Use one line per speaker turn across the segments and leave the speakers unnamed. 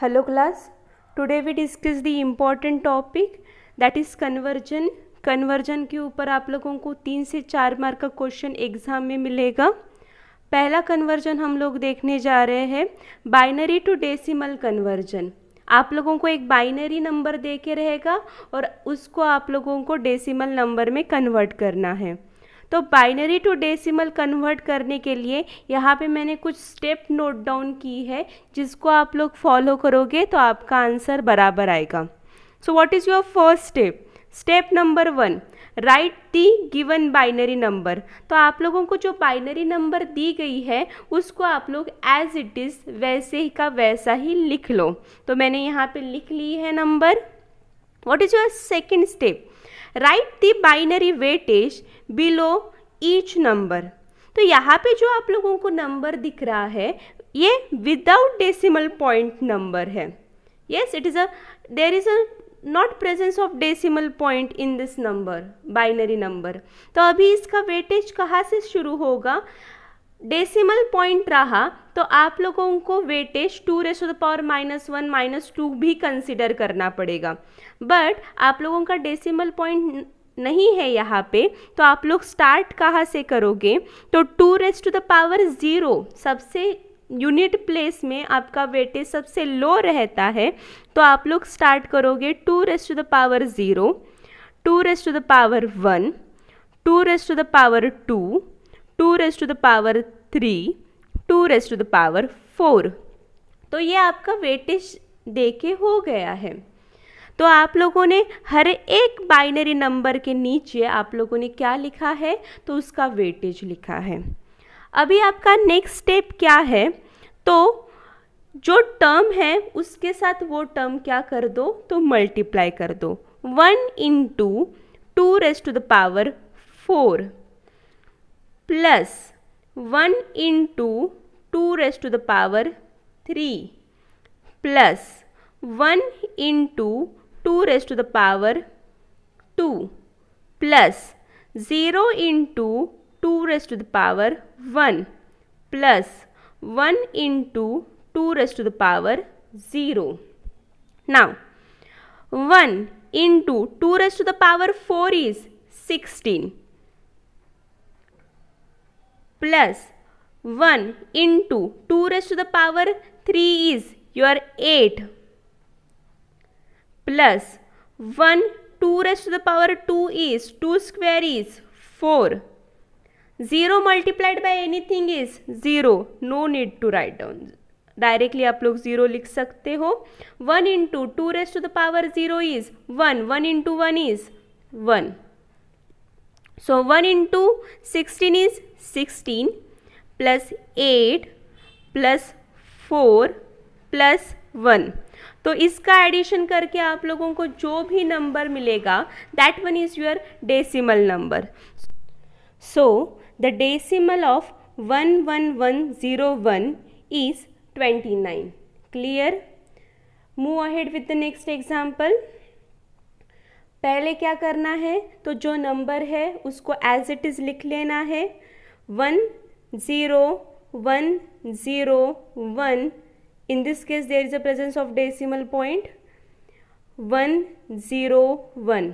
hello class today we discuss the important topic that is conversion conversion के ऊपर आप लोगों को तीन से चार मार्क का क्वेश्चन एग्जाम में मिलेगा पहला कन्वर्जन हम लोग देखने जा रहे हैं बाइनरी टू डेसिमल कन्वर्जन आप लोगों को एक बाइनरी नंबर दे के रहेगा और उसको आप लोगों को डेसिमल नंबर में कन्वर्ट करना है तो बाइनरी टू डेसिमल कन्वर्ट करने के लिए यहाँ पे मैंने कुछ स्टेप नोट डाउन की है जिसको आप लोग फॉलो करोगे तो आपका आंसर बराबर आएगा so what is your first step step number one write the given binary number तो आप लोगों को जो बाइनरी नंबर दी गई है उसको आप लोग एज इट इज़ वैसे ही का वैसा ही लिख लो तो मैंने यहाँ पे लिख ली है number what is your second step write the binary weightage below each number तो यहाँ पे जो आप लोगों को नंबर दिख रहा है ये विदाउट डेसिमल पॉइंट नंबर है yes it is a there is a not presence of decimal point in this number binary number तो अभी इसका वेटेज कहाँ से शुरू होगा डेसिमल पॉइंट रहा तो आप लोगों को weightage two raise to the power minus one minus two भी कंसिडर करना पड़ेगा बट आप लोगों का डेसिमल पॉइंट नहीं है यहाँ पे तो आप लोग स्टार्ट कहाँ से करोगे तो two raise to the power zero सबसे यूनिट प्लेस में आपका वेटेज सबसे लो रहता है तो आप लोग स्टार्ट करोगे two raise to the power zero two raise to the power one two raise to the power two two raise to the power three two raise to the power four तो ये आपका weightage देके हो गया है तो आप लोगों ने हर एक बाइनरी नंबर के नीचे आप लोगों ने क्या लिखा है तो उसका वेटेज लिखा है अभी आपका नेक्स्ट स्टेप क्या है तो जो टर्म है उसके साथ वो टर्म क्या कर दो तो मल्टीप्लाई कर दो one in two two raised to the power four plus one in two two raised to the power three plus one in two 2 raised to the power 2 plus 0 into 2 raised to the power 1 plus 1 into 2 raised to the power 0. Now 1 into 2 raised to the power 4 is 16 plus 1 into 2 raised to the power 3 is your 8 plus one two raise to the power two is two square is four zero multiplied by anything is zero no need to write down directly आप लोग zero लिख सकते हो one into two raise to the power zero is one one into one is one so one into sixteen is sixteen plus eight plus four plus one तो इसका addition करके आप लोगों को जो भी नंबर मिलेगा that one is your decimal number so the decimal of one one one zero one is twenty nine clear move ahead with the next example पहले क्या करना है तो जो नंबर है उसको एज इट इज़ लिख लेना है one zero one zero one in this case there is a presence of decimal point one zero one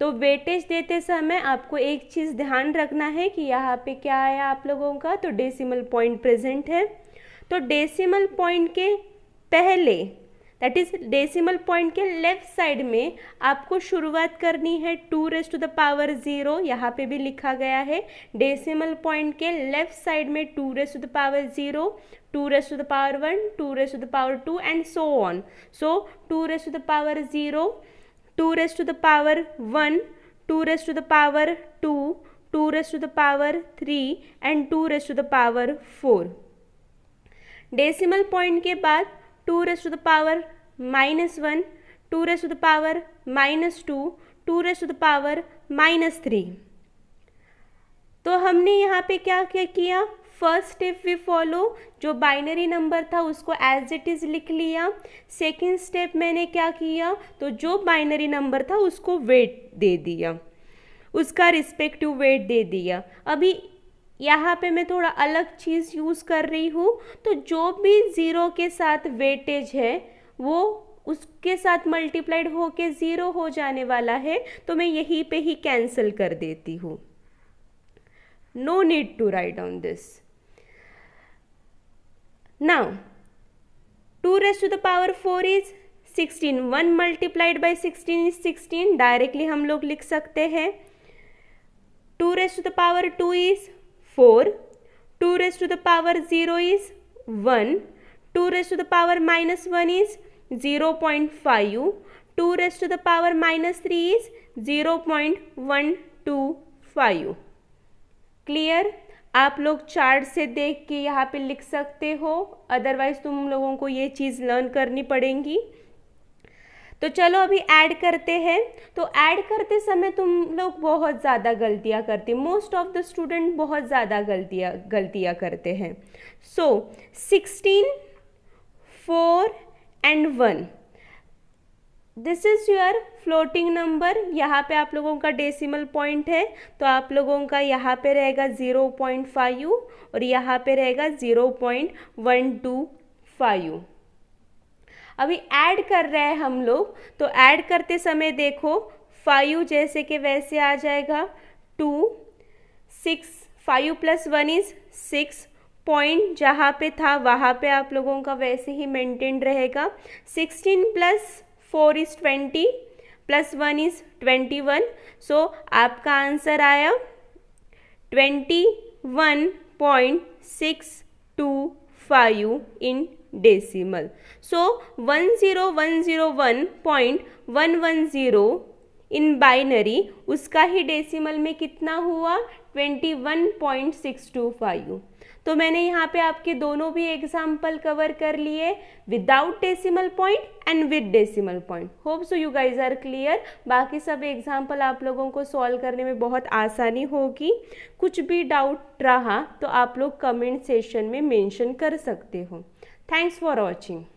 तो वेटेज देते समय आपको एक चीज़ ध्यान रखना है कि यहाँ पे क्या आया आप लोगों का तो डेसिमल पॉइंट प्रेजेंट है तो डेसिमल पॉइंट के पहले दैट इज डेसिमल पॉइंट के लेफ्ट साइड में आपको शुरुआत करनी है two raise to the power zero यहाँ पे भी लिखा गया है डेसिमल पॉइंट के लेफ्ट साइड में two raise to the power zero two raise to the power one two raise to the power two and so on so two raise to the power zero two raise to the power one two raise to the power two two raise to the power three and two raise to the power four decimal point के बाद two raise to the power minus one two raise to the power minus two two raise to the power minus three तो हमने यहाँ पे क्या क्या किया first step we follow जो बाइनरी नंबर था उसको एज इट इज़ लिख लिया सेकंड स्टेप मैंने क्या किया तो जो बाइनरी नंबर था उसको वेट दे दिया उसका रिस्पेक्टिव वेट दे दिया अभी यहाँ पे मैं थोड़ा अलग चीज़ यूज़ कर रही हूँ तो जो भी ज़ीरो के साथ वेटेज है वो उसके साथ मल्टीप्लाइड होके ज़ीरो हो जाने वाला है तो मैं यहीं पे ही कैंसिल कर देती हूँ no need to write on this now two raise to the power four is sixteen one multiplied by sixteen is sixteen directly हम लोग लिख सकते हैं two raise to the power two is four two raise to the power zero is one 2 raised to the power minus 1 is 0.5. 2 raised to the power minus 3 is 0.125. Clear आप लोग chart से देख के यहाँ पे लिख सकते हो अदरवाइज तुम लोगों को ये चीज़ लर्न करनी पड़ेगी तो चलो अभी ऐड करते हैं तो ऐड करते समय तुम लोग बहुत ज़्यादा गलतियाँ करते मोस्ट ऑफ द स्टूडेंट बहुत ज़्यादा गलतियाँ गलतियाँ करते हैं so sixteen four and one this is your floating number यहाँ पे आप लोगों का डेसिमल पॉइंट है तो आप लोगों का यहाँ पे रहेगा ज़ीरो पॉइंट फाइव और यहाँ पे रहेगा zero point one two five अभी ऐड कर रहे हैं हम लोग तो ऐड करते समय देखो फाइव जैसे कि वैसे आ जाएगा two six five plus one is six point जहाँ पे था वहाँ पे आप लोगों का वैसे ही मेंटेन्ड रहेगा sixteen plus four is twenty plus one is twenty one so आपका आंसर आया twenty one point six two five in decimal so one zero one zero one point one one zero in binary उसका ही decimal में कितना हुआ twenty one point six two five तो मैंने यहाँ पे आपके दोनों भी एग्जाम्पल कवर कर लिए without decimal point and with decimal point hope so you guys are clear बाकी सब एग्जाम्पल आप लोगों को सॉल्व करने में बहुत आसानी होगी कुछ भी डाउट रहा तो आप लोग कमेंट सेशन में मेंशन कर सकते हो थैंक्स फॉर वॉचिंग